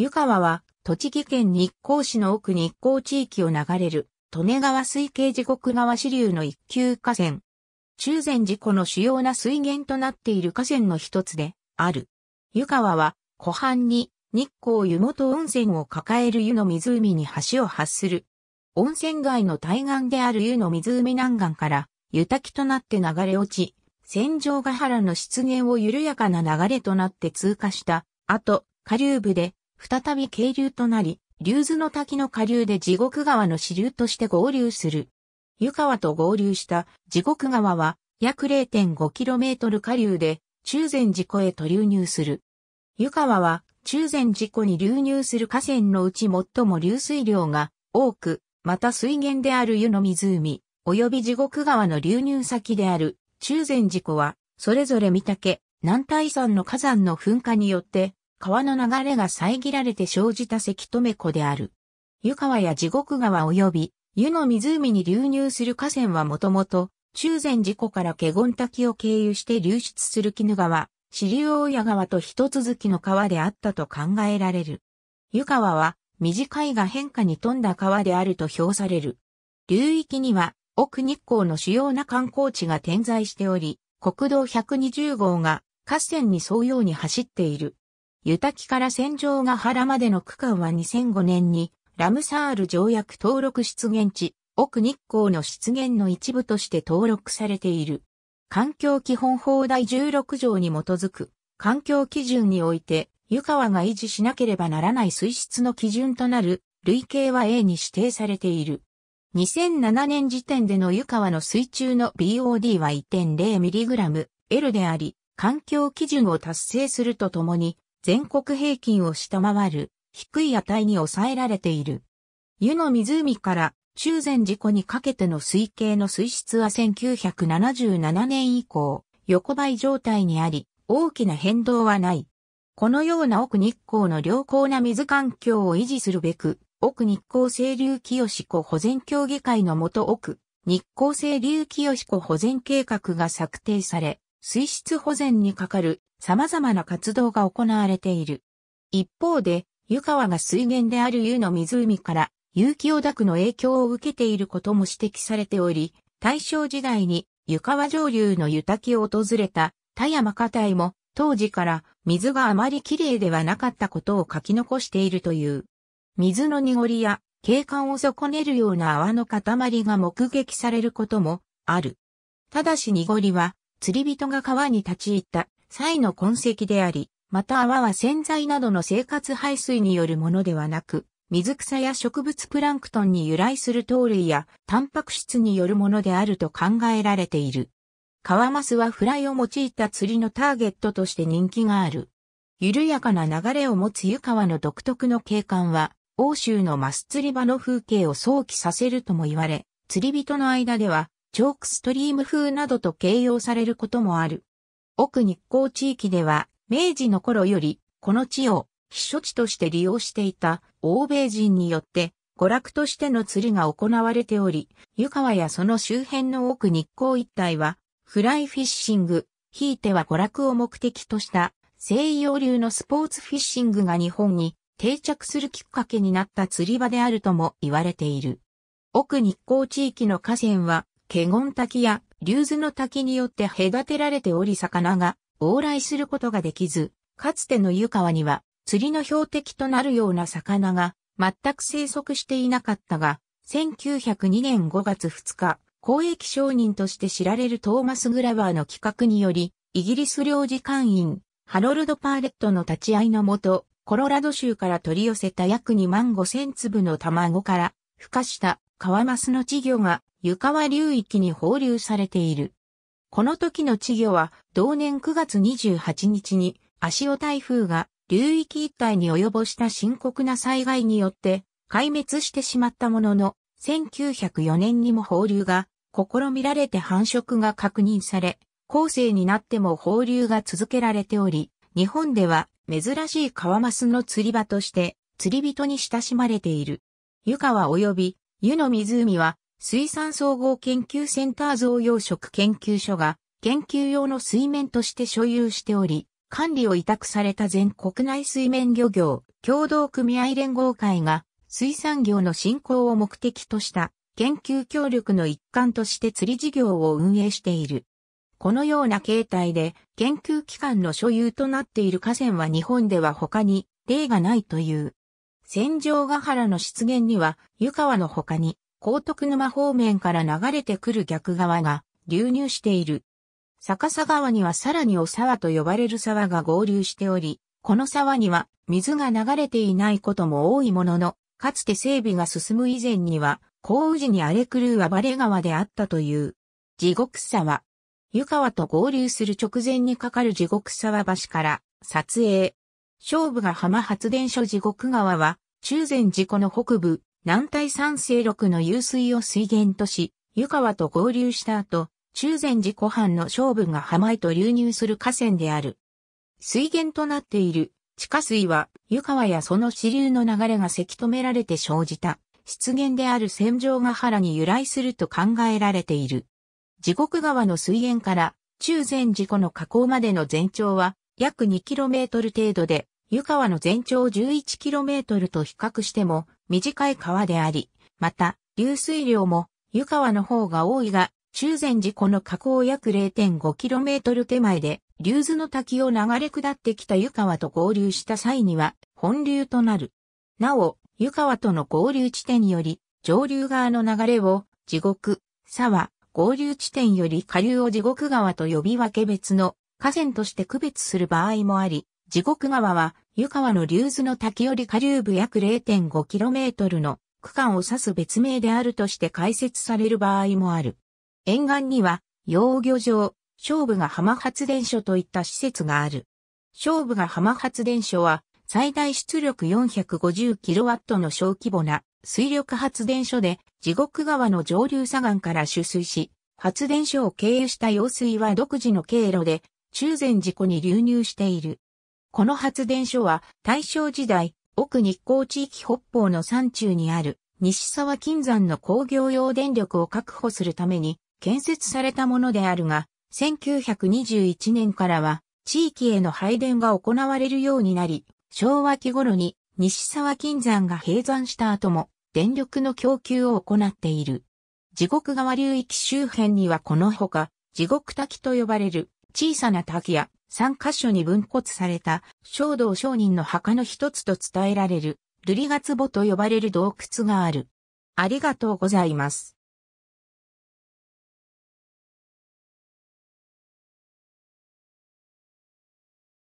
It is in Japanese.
湯川は、栃木県日光市の奥日光地域を流れる、利根川水系地獄川支流の一級河川。中禅寺湖の主要な水源となっている河川の一つで、ある。湯川は、湖畔に、日光湯本温泉を抱える湯の湖に橋を発する。温泉街の対岸である湯の湖南岸から、湯滝となって流れ落ち、戦場ヶ原の湿原を緩やかな流れとなって通過した、後、下流部で再び渓流となり、竜頭の滝の下流で地獄川の支流として合流する。湯川と合流した地獄川は約 0.5km 下流で中禅寺湖へと流入する。湯川は中禅寺湖に流入する河川のうち最も流水量が多く、また水源である湯の湖、及び地獄川の流入先である中禅寺湖は、それぞれ御岳、南大山の火山の噴火によって川の流れが遮られて生じた関留止め湖である。湯川や地獄川及び湯の湖に流入する河川はもともと中禅寺湖から華厳滝を経由して流出する絹川、支流大谷川と一続きの川であったと考えられる。湯川は短いが変化に富んだ川であると評される。流域には奥日光の主要な観光地が点在しており、国道120号が河川に沿うように走っている。湯滝から戦場が原までの区間は2005年にラムサール条約登録出現地、奥日光の出現の一部として登録されている。環境基本法第16条に基づく環境基準において湯川が維持しなければならない水質の基準となる類型は A に指定されている。2007年時点での湯川の水中の BOD は 1.0mg L であり、環境基準を達成するとともに、全国平均を下回る低い値に抑えられている。湯の湖から中禅寺湖にかけての水系の水質は1977年以降、横ばい状態にあり、大きな変動はない。このような奥日光の良好な水環境を維持するべく、奥日光清流清子保全協議会のもと奥、日光清流清子保全計画が策定され、水質保全にかかる様々な活動が行われている。一方で、湯川が水源である湯の湖から有機オダクの影響を受けていることも指摘されており、大正時代に湯川上流の湯滝を訪れた田山家隊も当時から水があまりきれいではなかったことを書き残しているという。水の濁りや景観を損ねるような泡の塊が目撃されることもある。ただし濁りは釣り人が川に立ち入った際の痕跡であり、また泡は洗剤などの生活排水によるものではなく、水草や植物プランクトンに由来する糖類やタンパク質によるものであると考えられている。川マスはフライを用いた釣りのターゲットとして人気がある。緩やかな流れを持つ湯川の独特の景観は、欧州のマス釣り場の風景を想起させるとも言われ、釣り人の間ではチョークストリーム風などと形容されることもある。奥日光地域では、明治の頃より、この地を避暑地として利用していた欧米人によって、娯楽としての釣りが行われており、湯川やその周辺の奥日光一帯は、フライフィッシング、ひいては娯楽を目的とした西洋流のスポーツフィッシングが日本に定着するきっかけになった釣り場であるとも言われている。奥日光地域の河川は華厳滝や竜頭の滝によって隔てられており魚が往来することができず、かつての湯川には釣りの標的となるような魚が全く生息していなかったが、1902年5月2日、公益商人として知られるトーマス・グラバーの企画により、イギリス領事館員、ハロルド・パーレットの立ち会いのもと、コロラド州から取り寄せた約2万5千粒の卵から、孵化した川マの稚魚が湯川流域に放流されている。この時の稚魚は同年9月28日に足尾台風が流域一帯に及ぼした深刻な災害によって壊滅してしまったものの1904年にも放流が試みられて繁殖が確認され、後世になっても放流が続けられており、日本では珍しいカワマスの釣り場として釣り人に親しまれている。湯川及び湯の湖は水産総合研究センター増養殖研究所が研究用の水面として所有しており、管理を委託された全国内水面漁業共同組合連合会が水産業の振興を目的とした研究協力の一環として釣り事業を運営している。このような形態で研究機関の所有となっている河川は日本では他に例がないという。戦場ヶ原の湿原には、湯川の他に、高徳沼方面から流れてくる逆川が流入している。逆さ川にはさらにお沢と呼ばれる沢が合流しており、この沢には水が流れていないことも多いものの、かつて整備が進む以前には、高宇治に荒れ狂う暴れ川であったという。地獄沢。湯川と合流する直前にかかる地獄沢橋から撮影、勝負が浜発電所地獄川は、中禅寺湖の北部、南大山西六の湧水を水源とし、湯川と合流した後、中禅寺湖畔の勝負が浜へと流入する河川である。水源となっている地下水は、湯川やその支流の流れがせき止められて生じた、湿原である戦場ヶ原に由来すると考えられている。地獄川の水源から中禅寺湖の河口までの全長は約 2km 程度で、湯川の全長 11km と比較しても短い川であり、また、流水量も湯川の方が多いが、修善寺湖の河口約 0.5km 手前で、竜頭の滝を流れ下ってきた湯川と合流した際には、本流となる。なお、湯川との合流地点より、上流側の流れを、地獄、沢、合流地点より下流を地獄川と呼び分け別の河川として区別する場合もあり、地獄川は湯川の竜頭の滝より下流部約 0.5km の区間を指す別名であるとして解説される場合もある。沿岸には、養魚場、勝負が浜発電所といった施設がある。勝負が浜発電所は、最大出力 450kW の小規模な水力発電所で、地獄川の上流左岸から取水し、発電所を経由した用水は独自の経路で中禅寺湖に流入している。この発電所は大正時代、奥日光地域北方の山中にある西沢金山の工業用電力を確保するために建設されたものであるが、1921年からは地域への配電が行われるようになり、昭和期頃に西沢金山が閉山した後も電力の供給を行っている。地獄川流域周辺にはこのほか、地獄滝と呼ばれる小さな滝や三箇所に分骨された、小道商人の墓の一つと伝えられる、瑠璃月墓と呼ばれる洞窟がある。ありがとうございます。